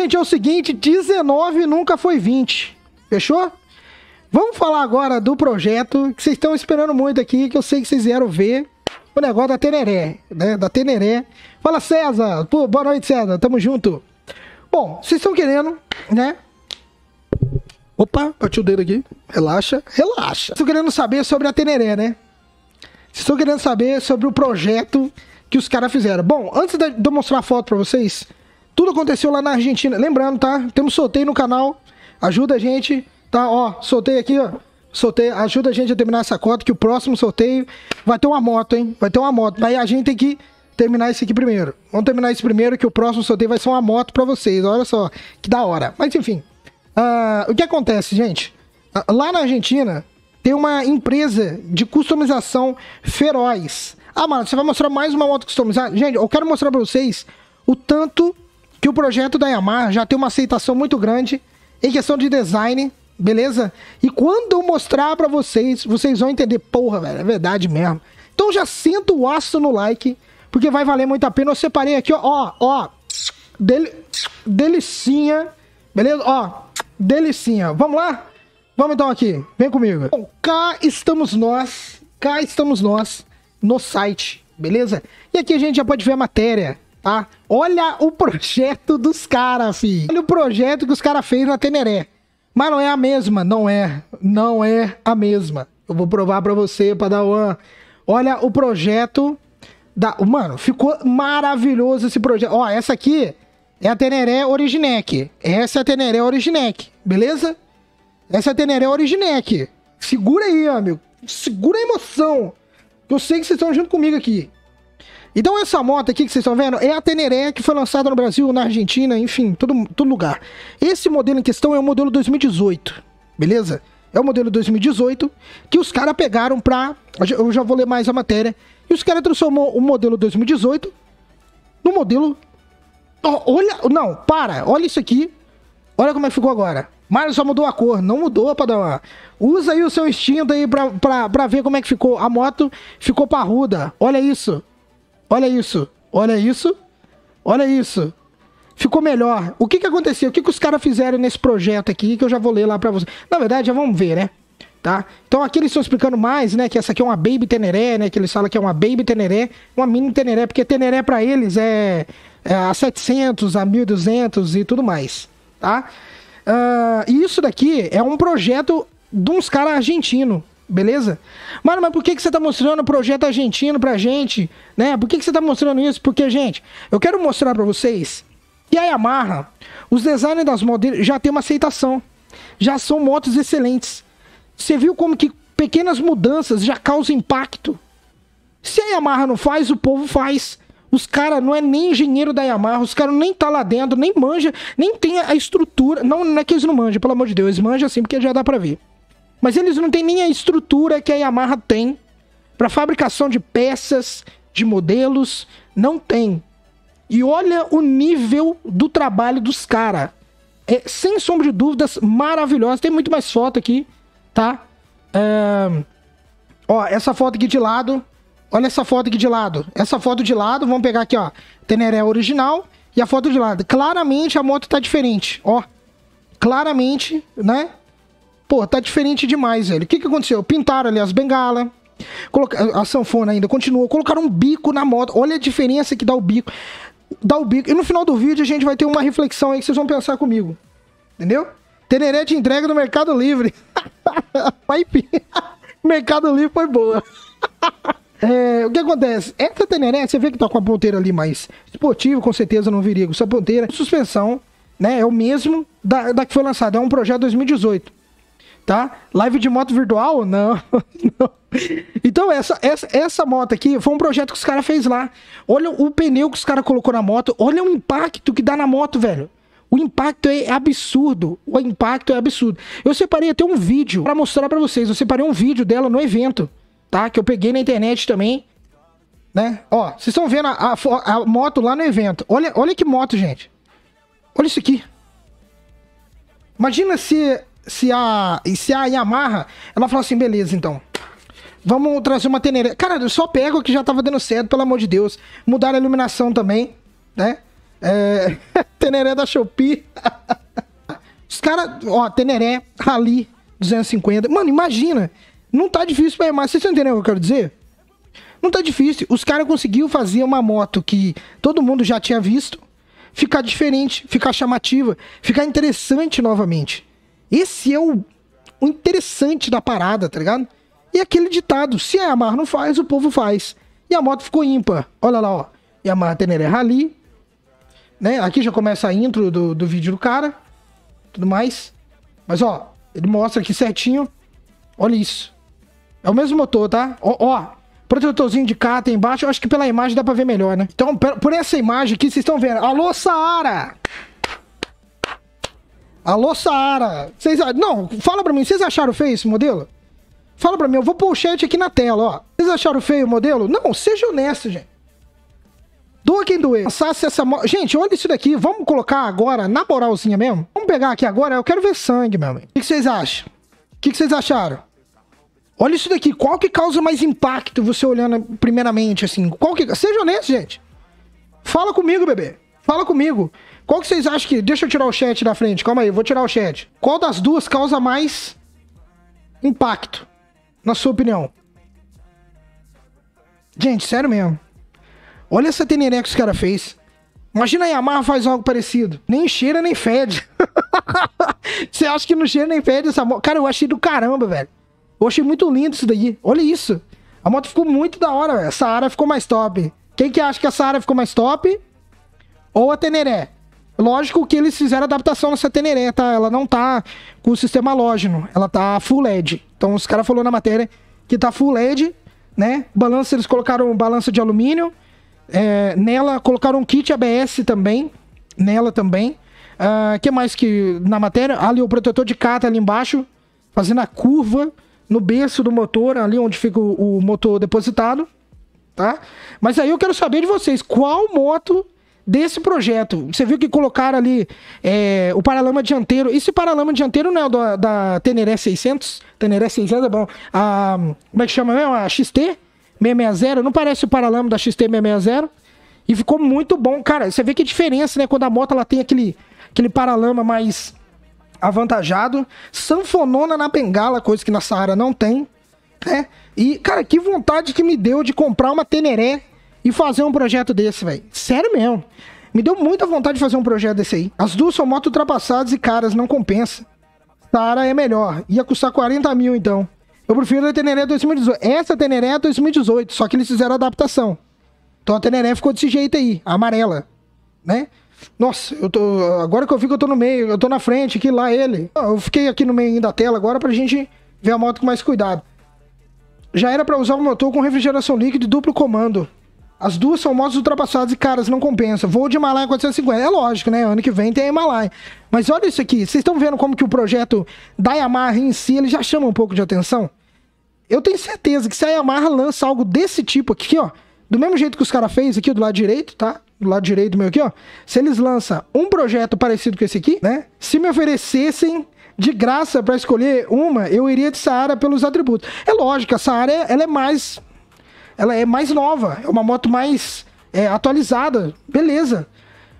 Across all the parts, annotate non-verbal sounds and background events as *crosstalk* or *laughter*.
Gente, é o seguinte, 19 nunca foi 20. Fechou? Vamos falar agora do projeto que vocês estão esperando muito aqui, que eu sei que vocês vieram ver o negócio da Teneré, né? Da Teneré. Fala, César. Pô, boa noite, César. Tamo junto. Bom, vocês estão querendo, né? Opa, bati o dedo aqui. Relaxa, relaxa. Vocês estão querendo saber sobre a Teneré, né? Vocês estão querendo saber sobre o projeto que os caras fizeram. Bom, antes de eu mostrar a foto pra vocês, tudo aconteceu lá na Argentina. Lembrando, tá? Temos sorteio no canal. Ajuda a gente, tá? Ó, sorteio aqui, ó. Sorteio, ajuda a gente a terminar essa cota, que o próximo sorteio vai ter uma moto, hein? Vai ter uma moto. Aí a gente tem que terminar esse aqui primeiro. Vamos terminar esse primeiro, que o próximo sorteio vai ser uma moto para vocês. Olha só, que da hora. Mas enfim, uh, o que acontece, gente? Uh, lá na Argentina tem uma empresa de customização feroz. Ah, mano, você vai mostrar mais uma moto customizada? Gente, eu quero mostrar para vocês o tanto que o projeto da Yamaha já tem uma aceitação muito grande em questão de design, beleza? E quando eu mostrar para vocês, vocês vão entender, porra, velho, é verdade mesmo. Então já senta o aço no like, porque vai valer muito a pena. Eu separei aqui, ó, ó, ó del, delicinha, beleza? Ó, delicinha. Vamos lá? Vamos então aqui, vem comigo. Bom, cá estamos nós, cá estamos nós no site, beleza? E aqui a gente já pode ver a matéria tá? Olha o projeto dos caras, fi. Olha o projeto que os caras fez na Teneré. Mas não é a mesma, não é. Não é a mesma. Eu vou provar para você, Padawan. Olha o projeto da... Mano, ficou maravilhoso esse projeto. Ó, essa aqui é a Teneré Originec. Essa é a Teneré Originec, beleza? Essa é a Teneré Originec. Segura aí, amigo. Segura a emoção. Eu sei que vocês estão junto comigo aqui. Então essa moto aqui que vocês estão vendo é a Teneré que foi lançada no Brasil, na Argentina, enfim, todo, todo lugar. Esse modelo em questão é o modelo 2018, beleza? É o modelo 2018 que os caras pegaram pra... Eu já vou ler mais a matéria. E os caras transformou o modelo 2018 no modelo... Oh, olha... Não, para. Olha isso aqui. Olha como é que ficou agora. Mas só mudou a cor, não mudou, Padawan. Usa aí o seu instinto aí pra, pra, pra ver como é que ficou. A moto ficou parruda. Olha isso. Olha isso, olha isso, olha isso. Ficou melhor. O que que aconteceu? O que que os caras fizeram nesse projeto aqui que eu já vou ler lá pra você? Na verdade, já vamos ver, né? Tá? Então aqui eles estão explicando mais, né? Que essa aqui é uma baby teneré, né? Que eles falam que é uma baby teneré, uma mini teneré, porque teneré para eles é, é, a 700, a 1200 e tudo mais, tá? Uh, isso daqui é um projeto de uns caras argentinos, beleza? Mano, mas por que, que você tá mostrando o projeto argentino pra gente, né? Por que, que você tá mostrando isso? Porque, gente, eu quero mostrar para vocês que a Yamaha, os designers das modelos já tem uma aceitação. Já são motos excelentes. Você viu como que pequenas mudanças já causam impacto? Se a Yamaha não faz, o povo faz. Os caras não é nem engenheiro da Yamaha, os caras nem tá lá dentro, nem manja, nem tem a estrutura. Não, não é que eles não manjam, pelo amor de Deus, eles manjam assim porque já dá pra ver. Mas eles não têm nem a estrutura que a Yamaha tem para fabricação de peças, de modelos, não tem. E olha o nível do trabalho dos caras. É, sem sombra de dúvidas, maravilhosa. Tem muito mais foto aqui, tá? Um, ó, essa foto aqui de lado. Olha essa foto aqui de lado. Essa foto de lado, vamos pegar aqui, ó. Teneré original e a foto de lado. Claramente a moto tá diferente, ó. Claramente, né? Pô, tá diferente demais, velho. O que, que aconteceu? Pintaram ali as bengalas. Coloca... A sanfona ainda continuou. Colocaram um bico na moto. Olha a diferença que dá o bico. Dá o bico. E no final do vídeo a gente vai ter uma reflexão aí que vocês vão pensar comigo. Entendeu? Teneré te entrega no Mercado Livre. *laughs* *laughs* Mercado Livre foi boa. *laughs* É, o que acontece? Essa Teneré, você vê que tá com a ponteira ali mais esportiva, com certeza não viria com essa ponteira. Suspensão, né? É o mesmo da, da que foi lançada. É um projeto 2018 tá? Live de moto virtual? Não, *laughs* não. Então, essa, essa, essa moto aqui foi um projeto que os caras fez lá. Olha o pneu que os caras colocou na moto. Olha o impacto que dá na moto, velho. O impacto é absurdo. O impacto é absurdo. Eu separei até um vídeo para mostrar para vocês. Eu separei um vídeo dela no evento, tá? Que eu peguei na internet também, né? Ó, vocês estão vendo a, a, a, moto lá no evento. Olha, olha que moto, gente. Olha isso aqui. Imagina se se a, e se a Yamaha, ela falou assim, beleza, então. Vamos trazer uma Teneré. Cara, eu só pego que já tava dando certo, pelo amor de Deus. Mudaram a iluminação também, né? É, *laughs* teneré da Shopee. *laughs* Os caras, ó, Teneré, Rally 250. Mano, imagina. Não tá difícil pra Yamaha. Vocês entenderam o que eu quero dizer? Não tá difícil. Os caras conseguiram fazer uma moto que todo mundo já tinha visto ficar diferente, ficar chamativa, ficar interessante novamente. Esse é o, o interessante da parada, tá ligado? E aquele ditado: se a Yamaha não faz, o povo faz. E a moto ficou ímpar. Olha lá, ó. Yamaha Teneré Rally. Né? Aqui já começa a intro do, do vídeo do cara. Tudo mais. Mas, ó, ele mostra aqui certinho. Olha isso. É o mesmo motor, tá? Ó, ó protetorzinho de tem embaixo. Eu acho que pela imagem dá pra ver melhor, né? Então, por essa imagem aqui, vocês estão vendo. Alô, Saara! Alô, Sara! Vocês, não, fala pra mim, vocês acharam feio esse modelo? Fala pra mim, eu vou pôr o chat aqui na tela, ó. Vocês acharam feio o modelo? Não, seja honesto, gente. Doa quem doer. Passasse essa Gente, olha isso daqui. Vamos colocar agora, na moralzinha mesmo. Vamos pegar aqui agora. Eu quero ver sangue, meu amigo. O que, vocês acham? O que, que vocês acharam? Olha isso daqui. Qual que causa mais impacto você olhando primeiramente, assim? Qual que... Seja honesto, gente. Fala comigo, bebê. Fala comigo. Qual que vocês acham que. Deixa eu tirar o chat da frente, calma aí, eu vou tirar o chat. Qual das duas causa mais impacto, na sua opinião? Gente, sério mesmo. Olha essa teneré que os caras fez. Imagina a Yamaha faz algo parecido. Nem cheira, nem fede. *laughs* Você acha que não cheira nem fede essa moto? Cara, eu achei do caramba, velho. Eu achei muito lindo isso daí. Olha isso. A moto ficou muito da hora, velho. Essa área ficou mais top. Quem que acha que essa área ficou mais top? Ou a Teneré? Lógico que eles fizeram adaptação nessa Teneré, tá? Ela não tá com o sistema halógeno, ela tá full LED. Então os caras falaram na matéria que tá full LED, né? Balança, eles colocaram balança de alumínio. É, nela colocaram um kit ABS também. Nela também. O uh, ah, que mais que na matéria? Ali o protetor de cata ali embaixo, fazendo a curva no berço do motor, ali onde fica o, o motor depositado, tá? Mas aí eu quero saber de vocês, qual moto desse projeto. Você viu que colocaram ali é, o paralama dianteiro. Esse paralama dianteiro não é da, da Teneré 600? Teneré 600 é bom. A, como é que chama mesmo? A XT 660. Não parece o paralama da XT 660. E ficou muito bom. Cara, você vê que diferença, né? Quando a moto ela tem aquele, aquele paralama mais avantajado. Sanfonona na bengala, coisa que na Saara não tem. Né? E, cara, que vontade que me deu de comprar uma Teneré e fazer um projeto desse, velho. Sério mesmo. Me deu muita vontade de fazer um projeto desse aí. As duas são motos ultrapassadas e caras, não compensa. Sara é melhor. Ia custar 40 mil, então. Eu prefiro a Teneré 2018. Essa Teneré é 2018, só que eles fizeram adaptação. Então a Teneré ficou desse jeito aí, amarela. Né? Nossa, eu tô. Agora que eu vi que eu tô no meio, eu tô na frente, aqui lá ele. Eu fiquei aqui no meio da tela agora pra gente ver a moto com mais cuidado. Já era para usar o motor com refrigeração líquida e duplo comando. As duas são motos ultrapassadas e caras, não compensa. Voo de Himalaia 450. É lógico, né? Ano que vem tem a Himalaia. Mas olha isso aqui. Vocês estão vendo como que o projeto da Yamaha em si, ele já chama um pouco de atenção? Eu tenho certeza que se a Yamaha lança algo desse tipo aqui, ó. Do mesmo jeito que os caras fez aqui do lado direito, tá? Do lado direito meu aqui, ó. Se eles lançam um projeto parecido com esse aqui, né? Se me oferecessem de graça para escolher uma, eu iria de Saara pelos atributos. É lógico, a Saara é, ela é mais ela é mais nova, é uma moto mais é, atualizada, beleza.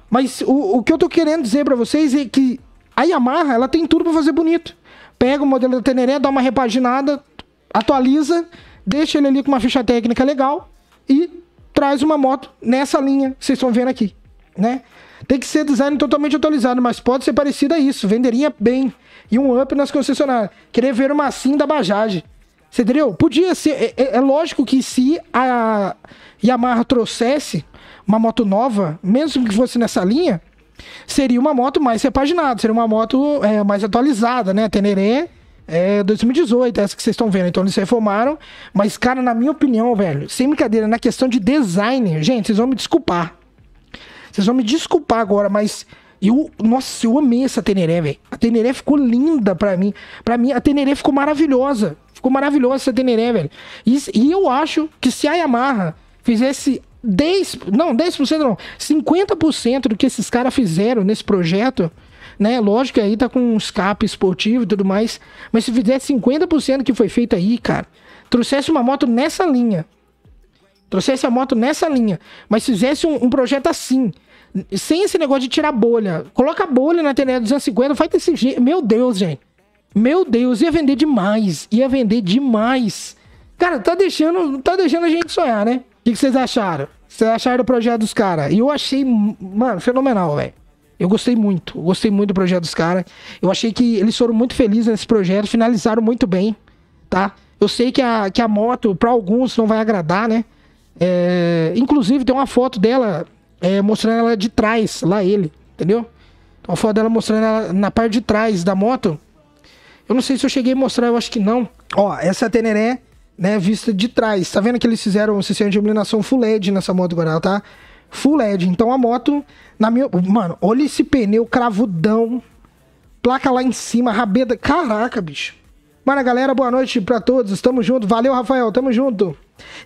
Mas o, o que eu tô querendo dizer para vocês é que a Yamaha, ela tem tudo para fazer bonito. Pega o modelo da Teneré, dá uma repaginada, atualiza, deixa ele ali com uma ficha técnica legal e traz uma moto nessa linha que vocês estão vendo aqui, né? Tem que ser design totalmente atualizado, mas pode ser parecido a isso. Venderia bem. E um up nas concessionárias. Querer ver uma sim da Bajaj. Você entendeu? Podia ser. É, é, é, lógico que se a Yamaha trouxesse uma moto nova, mesmo que fosse nessa linha, seria uma moto mais repaginada, seria uma moto é, mais atualizada, né? A Teneré é 2018, essa que vocês estão vendo. Então eles reformaram. Mas, cara, na minha opinião, velho, sem brincadeira, na questão de design, gente, vocês vão me desculpar. Vocês vão me desculpar agora, mas eu, nossa, eu amei essa Teneré, velho. A Teneré ficou linda pra mim. Pra mim, a Teneré ficou maravilhosa. Ficou maravilhoso essa Teneré, velho. E, e eu acho que se a Yamaha fizesse 10, não, 10% não, 50% do que esses caras fizeram nesse projeto, né? Lógico que aí tá com um escape esportivo e tudo mais, mas se fizesse 50% que foi feito aí, cara, trouxesse uma moto nessa linha, trouxesse a moto nessa linha, mas fizesse um, um projeto assim, sem esse negócio de tirar bolha, coloca a bolha na TNE 250, faz desse jeito, meu Deus, gente. Meu Deus, ia vender demais. Ia vender demais. Cara, tá deixando, tá deixando a gente sonhar, né? O que, que vocês acharam? Vocês acharam do projeto dos caras? E eu achei, mano, fenomenal, velho. Eu gostei muito. gostei muito do projeto dos caras. Eu achei que eles foram muito felizes nesse projeto, finalizaram muito bem, tá? Eu sei que a, que a moto, para alguns, não vai agradar, né? É, inclusive, tem uma foto dela é, mostrando ela de trás, lá ele, entendeu? Uma foto dela mostrando ela na parte de trás da moto. Eu não sei se eu cheguei a mostrar, eu acho que não. Ó, essa é a Teneré, né, vista de trás. Tá vendo que eles fizeram um sistema de iluminação full LED nessa moto agora, tá full LED. Então a moto, na minha... Mano, olha esse pneu cravudão, placa lá em cima, rabeta. Caraca, bicho. Mano, galera, boa noite para todos. Tamo junto. Valeu, Rafael. Tamo junto.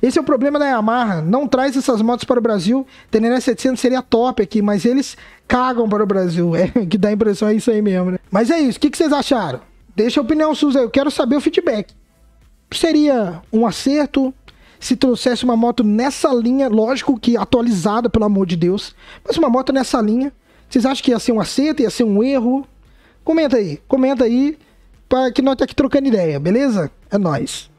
Esse é o problema da Yamaha. Não traz essas motos para o Brasil. Teneré 700 seria top aqui, mas eles cagam para o Brasil. *laughs* É que dá a impressão, é isso aí mesmo, né? Mas é isso. O que, que vocês acharam? Deixa a opinião sua eu quero saber o feedback. Seria um acerto se trouxesse uma moto nessa linha, lógico que atualizada, pelo amor de Deus, mas uma moto nessa linha, vocês acham que ia ser um acerto, ia ser um erro? Comenta aí, comenta aí, para que nós estamos tá aqui trocando ideia, beleza? É nós.